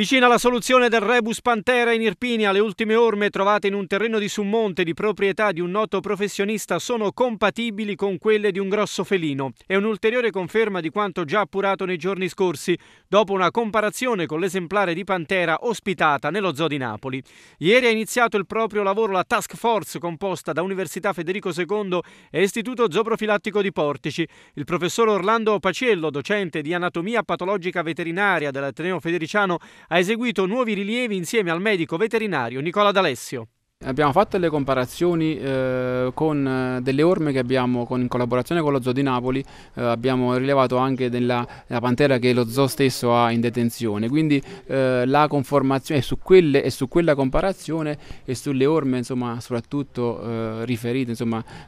Vicina alla soluzione del Rebus Pantera in Irpinia, le ultime orme trovate in un terreno di Summonte di proprietà di un noto professionista sono compatibili con quelle di un grosso felino. È un'ulteriore conferma di quanto già appurato nei giorni scorsi, dopo una comparazione con l'esemplare di Pantera ospitata nello zoo di Napoli. Ieri ha iniziato il proprio lavoro la task force composta da Università Federico II e Istituto Zooprofilattico di Portici. Il professor Orlando Pacello, docente di anatomia patologica veterinaria dell'Ateneo Federiciano, ha eseguito nuovi rilievi insieme al medico veterinario Nicola D'Alessio. Abbiamo fatto le comparazioni eh, con eh, delle orme che abbiamo con, in collaborazione con lo zoo di Napoli, eh, abbiamo rilevato anche della, della, pantera che lo zoo stesso ha in detenzione, quindi eh, la conformazione su, quelle, e su quella comparazione e sulle orme, insomma, soprattutto eh, riferite,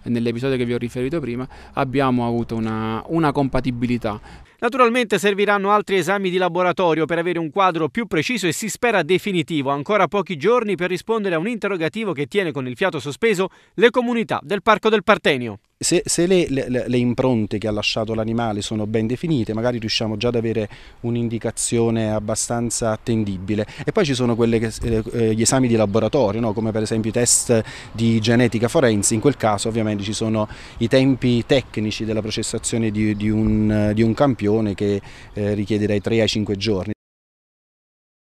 nell'episodio che vi ho riferito prima, abbiamo avuto una, una compatibilità. Naturalmente serviranno altri esami di laboratorio per avere un quadro più preciso e si spera definitivo, ancora pochi giorni per rispondere a un interrogativo che tiene con il fiato sospeso le comunità del Parco del Partenio se, se le, le, le, impronte che ha lasciato l'animale sono ben definite, magari riusciamo già ad avere un'indicazione abbastanza attendibile. E poi ci sono che, eh, eh, gli esami di laboratorio, no? come per esempio i test di genetica forense, in quel caso ovviamente ci sono i tempi tecnici della processazione di, di, un, di un, campione che eh, richiede dai 3 ai 5 giorni.